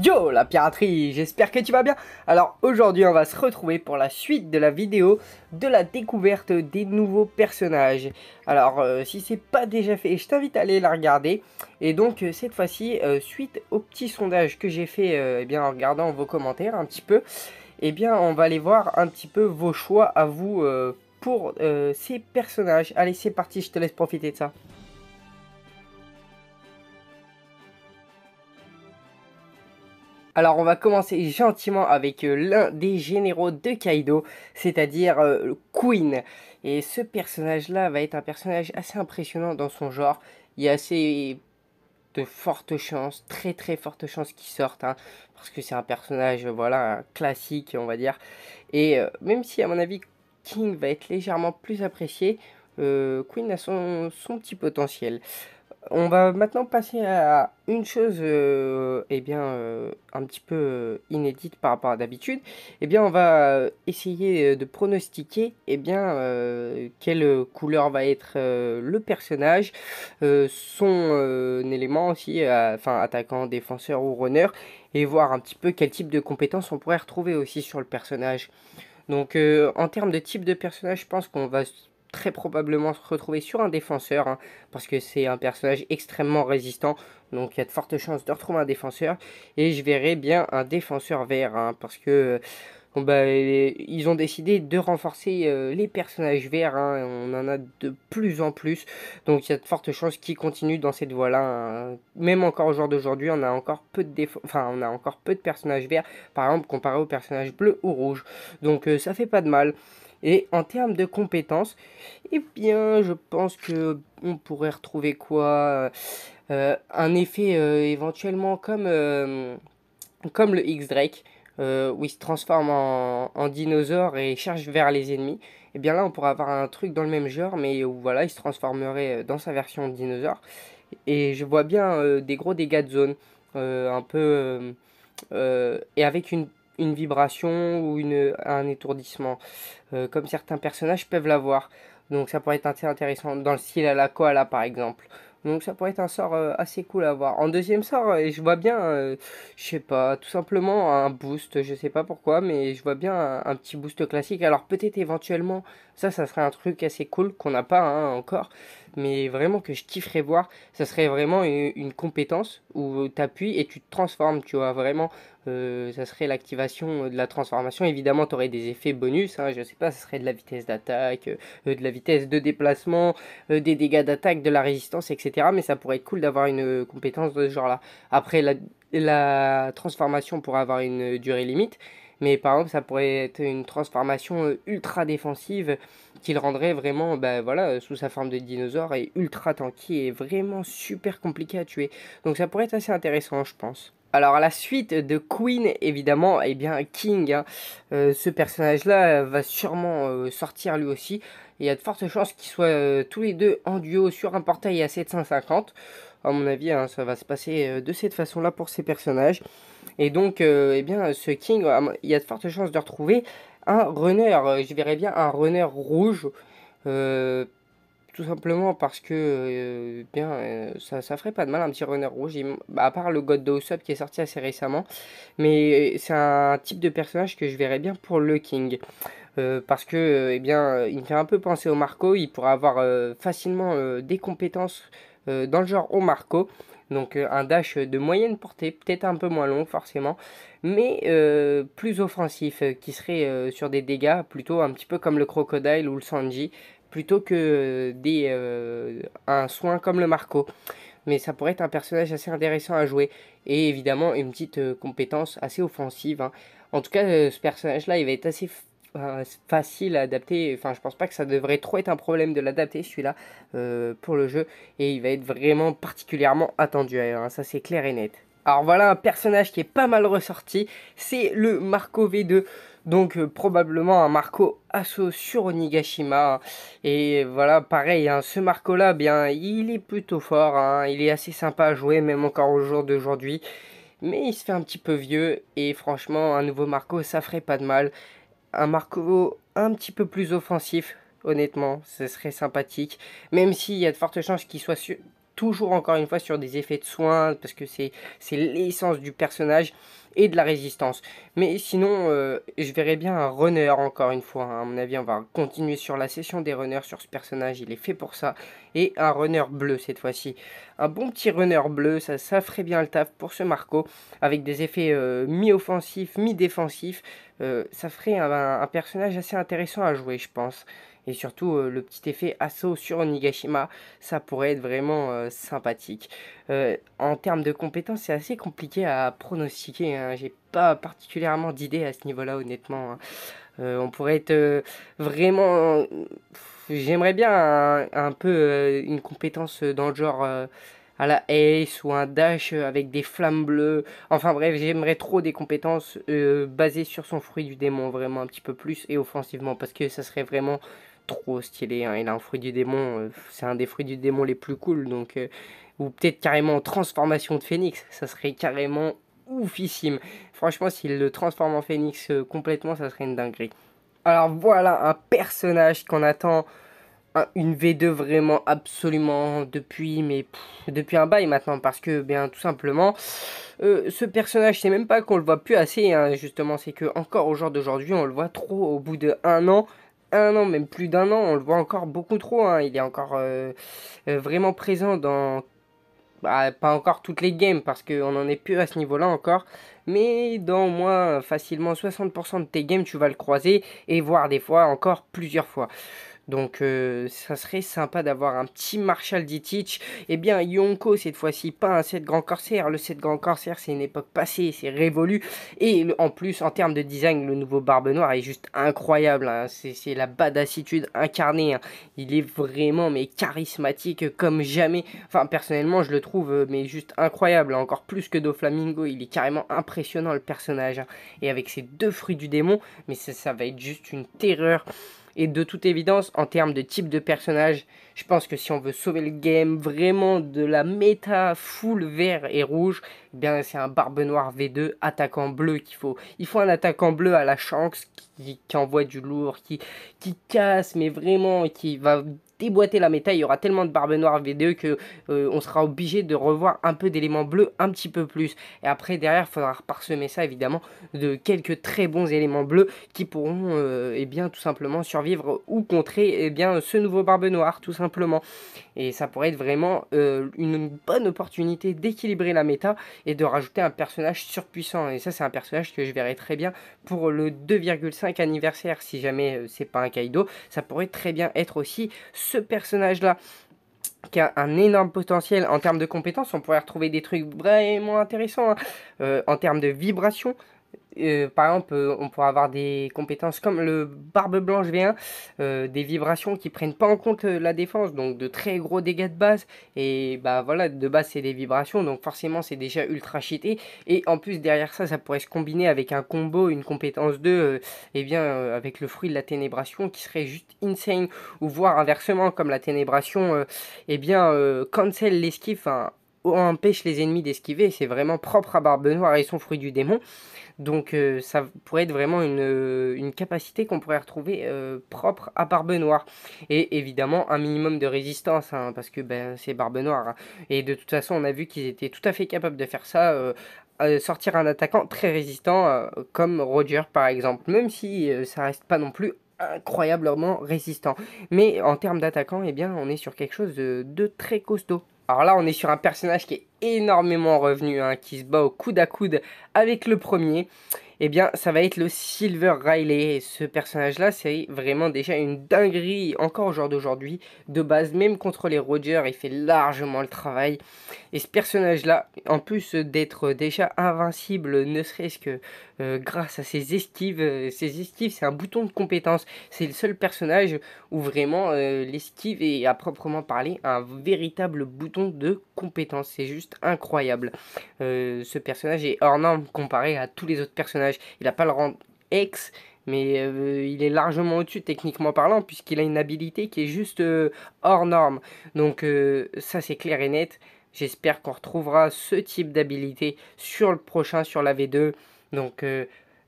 Yo la piraterie, j'espère que tu vas bien Alors aujourd'hui on va se retrouver pour la suite de la vidéo de la découverte des nouveaux personnages. Alors euh, si c'est pas déjà fait, je t'invite à aller la regarder. Et donc euh, cette fois-ci, euh, suite au petit sondage que j'ai fait et eh bien, en regardant vos commentaires un petit peu, Et eh bien on va aller voir un petit peu vos choix à vous pour ces personnages. Allez c'est parti, je te laisse profiter de ça. Alors on va commencer gentiment avec euh, l'un des généraux de Kaido, c'est-à-dire euh, Queen. Et ce personnage-là va être un personnage assez impressionnant dans son genre. Il y a assez de fortes chances, très très fortes chances qu'il sorte, hein, parce que c'est un personnage, voilà, classique, on va dire. Et euh, même si à mon avis King va être légèrement plus apprécié, Queen a son, son petit potentiel. On va maintenant passer à une chose euh, eh bien, euh, un petit peu euh, inédite par rapport à d'habitude. Eh bien, on va essayer de pronostiquer eh bien, quelle couleur va être le personnage, son élément aussi, enfin attaquant, défenseur ou runner, et voir un petit peu quel type de compétences on pourrait retrouver aussi sur le personnage. Donc en termes de type de personnage, je pense qu'on va très probablement se retrouver sur un défenseur, hein, parce que c'est un personnage extrêmement résistant, donc il y a de fortes chances de retrouver un défenseur, et je verrai bien un défenseur vert, hein, parce que... Bah, ils ont décidé de renforcer euh, les personnages verts, hein, on en a de plus en plus, donc il y a de fortes chances qu'ils continuent dans cette voie-là. Même encore au jour d'aujourd'hui, on a encore peu de enfin on a encore peu de personnages verts, par exemple comparé aux personnages bleus ou rouges, donc euh, ça fait pas de mal. Et en termes de compétences, eh bien, je pense que on pourrait retrouver quoi euh, euh, Un effet euh, éventuellement comme, comme le X-Drake, où il se transforme en, dinosaure et cherche vers les ennemis. Et eh bien là, on pourrait avoir un truc dans le même genre, mais où voilà, il se transformerait dans sa version dinosaure. Et je vois bien des gros dégâts de zone, un peu. et avec une une vibration ou une, un étourdissement, euh, comme certains personnages peuvent l'avoir. Donc ça pourrait être assez intéressant, dans le style à la koala par exemple. Donc ça pourrait être un sort euh, assez cool à voir. En deuxième sort, et euh, je vois bien, je sais pas, tout simplement un boost, je sais pas pourquoi, mais je vois bien un, petit boost classique. Alors peut-être éventuellement, ça, ça serait un truc assez cool qu'on n'a pas hein, encore mais vraiment que je kifferais voir, ça serait vraiment une, compétence où tu appuies et tu te transformes, tu vois, vraiment, euh, ça serait l'activation euh, de la transformation. Évidemment, tu aurais des effets bonus, Je hein, je sais pas, ça serait de la vitesse d'attaque, euh, de la vitesse de déplacement, des dégâts d'attaque, de la résistance, etc. Mais ça pourrait être cool d'avoir une compétence de ce genre-là. Après, la transformation pourrait avoir une durée limite mais par exemple ça pourrait être une transformation euh, ultra défensive qui le rendrait vraiment ben voilà euh, sous sa forme de dinosaure et ultra tanky et vraiment super compliqué à tuer donc ça pourrait être assez intéressant je pense alors à la suite de Queen, évidemment, Et eh bien King, hein, euh, ce personnage-là va sûrement sortir lui aussi. il y a de fortes chances qu'ils soient tous les deux en duo sur un portail à 750. A mon avis, hein, ça va se passer de cette façon-là pour ces personnages. Et donc, euh, eh bien, ce King, euh, il y a de fortes chances de retrouver un runner. Euh, je verrais bien un runner rouge. tout simplement parce que bien ça, ça ferait pas de mal un petit runner rouge bah, à part le God qui est sorti assez récemment mais c'est un type de personnage que je verrais bien pour le King parce que eh bien il me fait un peu penser au Marco il pourra avoir facilement des compétences euh, dans le genre au Marco. Donc euh, un dash de moyenne portée, peut-être un peu moins long forcément, mais euh, plus offensif, qui serait sur des dégâts plutôt un petit peu comme le crocodile ou le Sanji, plutôt que des, un soin comme le Marco. Mais ça pourrait être un personnage assez intéressant à jouer, et évidemment une petite compétence assez offensive. Hein. En tout cas, ce personnage-là, il va être assez facile à adapter. Enfin, je pense pas que ça devrait trop être un problème de l'adapter celui-là euh, pour le jeu. Et il va être vraiment particulièrement attendu ailleurs. Hein, ça, c'est clair et net. Alors voilà un personnage qui est pas mal ressorti, c'est le Marco V2, donc euh, probablement un Marco Asso sur Onigashima. Et voilà, pareil, hein, ce Marco là, bien, il est plutôt fort, hein. il est assez sympa à jouer, même encore au jour d'aujourd'hui. Mais il se fait un petit peu vieux, et franchement, un nouveau Marco, ça ferait pas de mal un Marco un petit peu plus offensif, honnêtement, ce serait sympathique. Même s'il y a de fortes chances qu'il soit toujours encore une fois sur des effets de soins, parce que c'est l'essence du personnage et de la résistance. Mais sinon, euh, je verrais bien un runner encore une fois. Hein. À mon avis, on va continuer sur la session des runners sur ce personnage. Il est fait pour ça. Et un runner bleu cette fois-ci. Un bon petit runner bleu, ça, ferait bien le taf pour ce Marco. Avec des effets euh, mi-offensifs, mi-défensifs. Euh, ça ferait un, personnage assez intéressant à jouer, je pense et surtout euh, le petit effet assaut sur Onigashima, ça pourrait être vraiment euh, sympathique. Euh, en termes de compétences, c'est assez compliqué à pronostiquer, hein. j'ai pas particulièrement d'idée à ce niveau-là honnêtement. Hein. on pourrait être vraiment... J'aimerais bien un, peu une compétence dans le genre à la ace ou un dash avec des flammes bleues. Enfin bref, j'aimerais trop des compétences basées sur son fruit du démon, vraiment un petit peu plus et offensivement, parce que ça serait vraiment trop stylé. Hein. Il a un fruit du démon, euh, c'est un des fruits du démon les plus cool. Donc, euh, ou peut-être carrément transformation de phénix. Ça serait carrément oufissime. Franchement, s'il le transforme en phénix euh, complètement, ça serait une dinguerie. Alors voilà un personnage qu'on attend une V2 vraiment absolument depuis mais depuis un bail maintenant parce que bien tout simplement ce personnage c'est même pas qu'on le voit plus assez hein, justement c'est que encore au jour d'aujourd'hui on le voit trop au bout de un an un an, même plus d'un an, on le voit encore beaucoup trop. Hein. Il est encore euh, euh, vraiment présent dans. Bah, pas encore toutes les games parce qu'on en est plus à ce niveau-là encore. Mais dans au moins facilement 60% de tes games, tu vas le croiser et voir des fois encore plusieurs fois. Donc euh, ça serait sympa d'avoir un petit Marshall Ditich. Eh bien Yonko cette fois-ci, pas un 7 Grand Corsaire. Le 7 Grand Corsaire, c'est une époque passée, c'est révolu. Et en plus en termes de design, le nouveau Barbe Noire est juste incroyable. Hein. C'est la badassitude incarnée. Hein. Il est vraiment mais charismatique comme jamais. Enfin personnellement je le trouve euh, mais juste incroyable. Encore plus que Doflamingo, il est carrément impressionnant le personnage. Hein. Et avec ses deux fruits du démon, mais ça, ça va être juste une terreur. Et de toute évidence, en termes de type de personnage, je pense que si on veut sauver le game vraiment de la méta full vert et rouge, eh bien c'est un barbe noire V2 attaquant bleu qu'il faut. Il faut un attaquant bleu à la chance qui, envoie du lourd, qui, qui casse, mais vraiment qui va déboîter la méta. Il y aura tellement de barbe noire VDE que euh, on sera obligé de revoir un peu d'éléments bleus un petit peu plus. Et après, derrière, il faudra parsemer ça évidemment de quelques très bons éléments bleus qui pourront euh, eh bien, tout simplement survivre ou contrer eh bien, ce nouveau barbe noire, tout simplement. Et ça pourrait être vraiment euh, une bonne opportunité d'équilibrer la méta et de rajouter un personnage surpuissant. Et ça, c'est un personnage que je verrai très bien pour le 2,5 anniversaire. Si jamais c'est pas un Kaido, ça pourrait très bien être aussi ce personnage-là qui a un énorme potentiel en termes de compétences. On pourrait retrouver des trucs vraiment intéressants hein. euh, en termes de vibrations, euh, par exemple, euh, on pourrait avoir des compétences comme le Barbe Blanche V1, euh, des vibrations qui prennent pas en compte la défense, donc de très gros dégâts de base. Et bah voilà, de base c'est des vibrations, donc forcément c'est déjà ultra cheaté. Et en plus derrière ça, ça pourrait se combiner avec un combo, une compétence 2, et eh bien avec le fruit de la ténébration qui serait juste insane, ou voire inversement comme la ténébration, et eh bien cancel l'esquive, empêche les ennemis d'esquiver. C'est vraiment propre à Barbe Noire et son fruit du démon. Donc euh, ça pourrait être vraiment une, euh, capacité qu'on pourrait retrouver euh, propre à Barbe Noire. Et évidemment un minimum de résistance, hein, parce que ben, c'est Barbe Noire. Hein. Et de toute façon on a vu qu'ils étaient tout à fait capables de faire ça. sortir un attaquant très résistant comme Roger par exemple, même si ça reste pas non plus incroyablement résistant. Mais en termes d'attaquant, eh bien, on est sur quelque chose de très costaud. Alors là, on est sur un personnage qui est énormément revenu, hein, qui se bat au coude à coude avec le premier. Et eh bien ça va être le Silver Riley. ce personnage-là, c'est vraiment déjà une dinguerie, encore au jour d'aujourd'hui. De base, même contre les Rogers, il fait largement le travail. Et ce personnage-là, en plus d'être déjà invincible, ne serait-ce que euh, grâce à ses esquives, euh, ses esquives, c'est un bouton de compétence. C'est le seul personnage où vraiment euh, l'esquive est à proprement parler un véritable bouton de c'est juste incroyable. Euh, ce personnage est hors norme comparé à tous les autres personnages. Il n'a pas le rang ex mais euh, il est largement au-dessus techniquement parlant, puisqu'il a une habilité qui est juste euh, hors norme. Donc ça c'est clair et net. J'espère qu'on retrouvera ce type d'habilité sur le prochain, sur la V2. Donc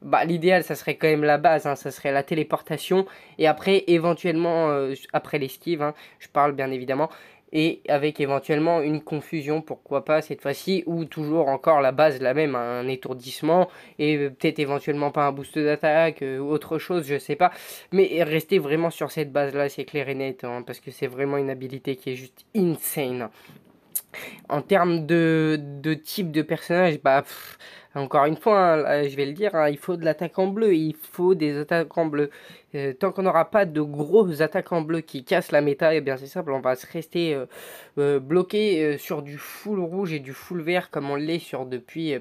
bah, l'idéal, ça serait quand même la base, hein. ça serait la téléportation, et après, éventuellement, après l'esquive, hein, je parle bien évidemment, et avec éventuellement une confusion, pourquoi pas cette fois-ci, ou toujours encore la base la même, un étourdissement, et peut-être éventuellement pas un boost d'attaque, ou euh, autre chose, je sais pas, mais restez vraiment sur cette base-là, c'est clair et net, hein, parce que c'est vraiment une habilité qui est juste insane. En termes de, de, type de personnage, bah, encore une fois, hein, je vais le dire, hein, il faut de l'attaque en bleu, il faut des attaques en bleu. Euh, tant qu'on n'aura pas de gros attaques en bleu qui cassent la méta, et eh bien c'est simple, on va se rester euh, euh, bloqué sur du full rouge et du full vert comme on l'est sur depuis.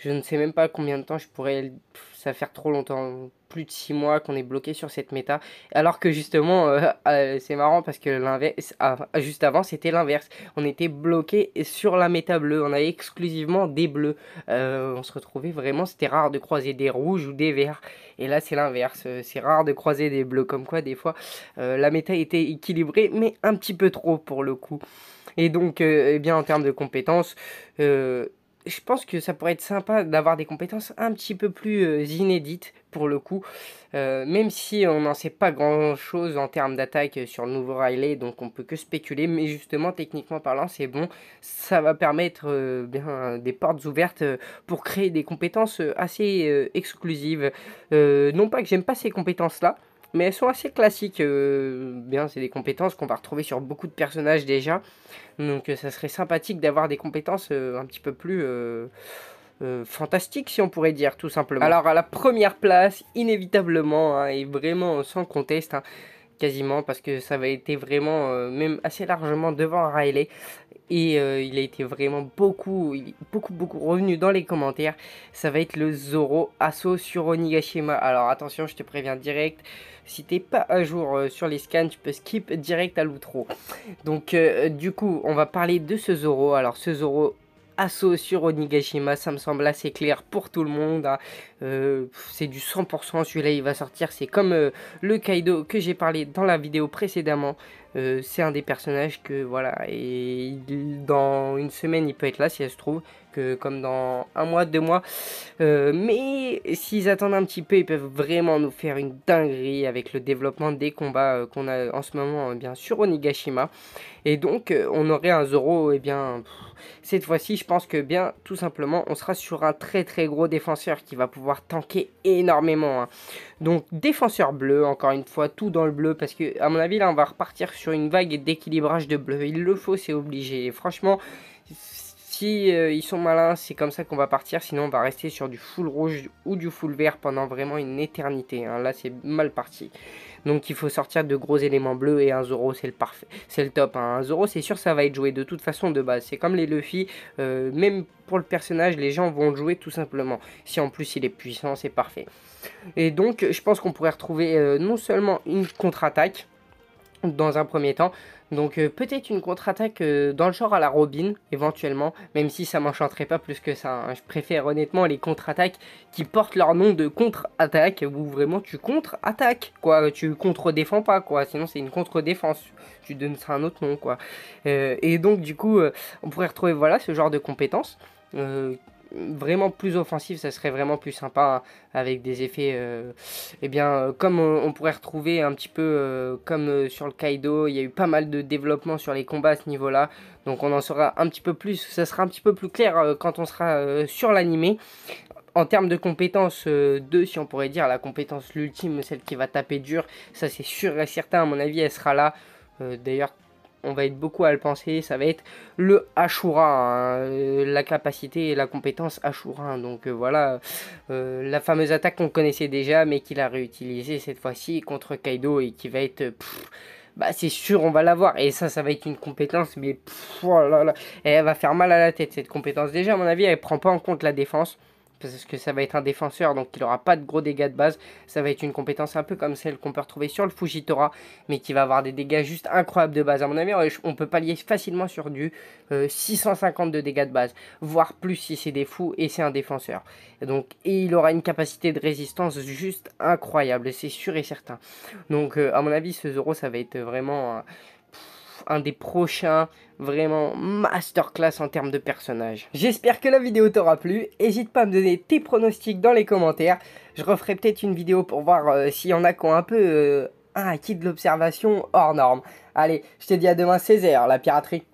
Je ne sais même pas combien de temps je pourrais. Ça faire trop longtemps, plus de 6 mois qu'on est bloqué sur cette méta. Alors que justement, euh, euh, c'est marrant parce que l'inverse, juste avant, c'était l'inverse. On était bloqué sur la méta bleue. On avait exclusivement des bleus. Euh, on se retrouvait vraiment, c'était rare de croiser des rouges ou des verts. Et là, c'est l'inverse. C'est rare de croiser des bleus. Comme quoi, des fois, la méta était équilibrée, mais un petit peu trop pour le coup. Et donc, eh bien, en termes de compétences, je pense que ça pourrait être sympa d'avoir des compétences un petit peu plus euh, inédites pour le coup, euh, même si on n'en sait pas grand chose en termes d'attaque sur le nouveau Riley, donc on peut que spéculer, mais justement techniquement parlant c'est bon, ça va permettre euh, bien, des portes ouvertes pour créer des compétences assez exclusives. non pas que j'aime pas ces compétences là, mais elles sont assez classiques. Euh, bien, c'est des compétences qu'on va retrouver sur beaucoup de personnages déjà. Donc euh, ça serait sympathique d'avoir des compétences euh, un petit peu plus fantastiques, si on pourrait dire, tout simplement. Alors à la première place, inévitablement, hein, et vraiment sans conteste, hein, quasiment, parce que ça avait été vraiment, euh, même assez largement devant Riley. Et euh, il a été vraiment beaucoup, beaucoup, beaucoup revenu dans les commentaires. Ça va être le Zoro Asso sur Onigashima. Alors attention, je te préviens direct. Si t'es pas à jour euh, sur les scans, tu peux skip direct à l'outro. Donc du coup, on va parler de ce Zoro. Alors ce Zoro assaut sur Onigashima, ça me semble assez clair pour tout le monde. Hein. Euh, c'est du 100%, celui-là il va sortir. C'est comme euh, le Kaido que j'ai parlé dans la vidéo précédemment. Euh, c'est un des personnages que voilà, et dans une semaine il peut être là si elle se trouve, que comme dans un mois, deux mois. mais s'ils attendent un petit peu, ils peuvent vraiment nous faire une dinguerie avec le développement des combats qu'on a en ce moment bien sur Onigashima. Et donc on aurait un Zoro, et eh bien cette fois-ci je pense que bien tout simplement on sera sur un très très gros défenseur qui va pouvoir tanker énormément. Hein. Donc défenseur bleu, encore une fois, tout dans le bleu, parce que à mon avis là on va repartir sur une vague d'équilibrage de bleu. Il le faut, c'est obligé. franchement, si euh, ils sont malins, c'est comme ça qu'on va partir. Sinon, on va rester sur du full rouge ou du full vert pendant vraiment une éternité. Hein. Là, c'est mal parti. Donc il faut sortir de gros éléments bleus et un Zoro c'est le parfait, c'est le top. Hein. Un Zoro c'est sûr ça va être joué de toute façon de base. C'est comme les Luffy, euh, même pour le personnage les gens vont le jouer tout simplement. Si en plus il est puissant c'est parfait. Et donc je pense qu'on pourrait retrouver euh, non seulement une contre-attaque, dans un premier temps. Donc euh, peut-être une contre-attaque euh, dans le genre à la Robin, éventuellement, même si ça m'enchanterait pas plus que ça. Hein. Je préfère honnêtement les contre-attaques qui portent leur nom de contre-attaque, où vraiment tu contre-attaques, quoi. Tu contre-défends pas, quoi. Sinon c'est une contre-défense. Tu donnes un autre nom, quoi. Euh, et donc du coup, on pourrait retrouver voilà ce genre de compétences vraiment plus offensif, ça serait vraiment plus sympa avec des effets, et euh, eh bien, euh, comme on, pourrait retrouver un petit peu euh, comme sur le Kaido, il y a eu pas mal de développement sur les combats à ce niveau-là, donc on en saura un petit peu plus, ça sera un petit peu plus clair quand on sera sur l'animé. En termes de compétences 2, si on pourrait dire, la compétence l'ultime, celle qui va taper dur, ça c'est sûr et certain, à mon avis, elle sera là. D'ailleurs, on va être beaucoup à le penser, ça va être le Ashura, hein, euh, la capacité et la compétence Ashura. Donc euh, voilà, euh, la fameuse attaque qu'on connaissait déjà, mais qu'il a réutilisée cette fois-ci contre Kaido et qui va être... bah c'est sûr, on va l'avoir. Et ça, ça va être une compétence, mais oh elle va faire mal à la tête cette compétence. Déjà, à mon avis, elle prend pas en compte la défense parce que ça va être un défenseur, donc il n'aura pas de gros dégâts de base. Ça va être une compétence un peu comme celle qu'on peut retrouver sur le Fujitora, mais qui va avoir des dégâts juste incroyables de base. À mon avis, on peut pallier facilement sur du 650 euh, de dégâts de base, voire plus si c'est des fous et c'est un défenseur. Et donc, et il aura une capacité de résistance juste incroyable, c'est sûr et certain. Donc, euh, à mon avis, ce Zoro, ça va être vraiment un des prochains vraiment masterclass en termes de personnages. J'espère que la vidéo t'aura plu, n'hésite pas à me donner tes pronostics dans les commentaires, je referai peut-être une vidéo pour voir euh, s'il y en a qui ont un peu euh, un acquis de l'observation hors norme. Allez, je te dis à demain 16h, la piraterie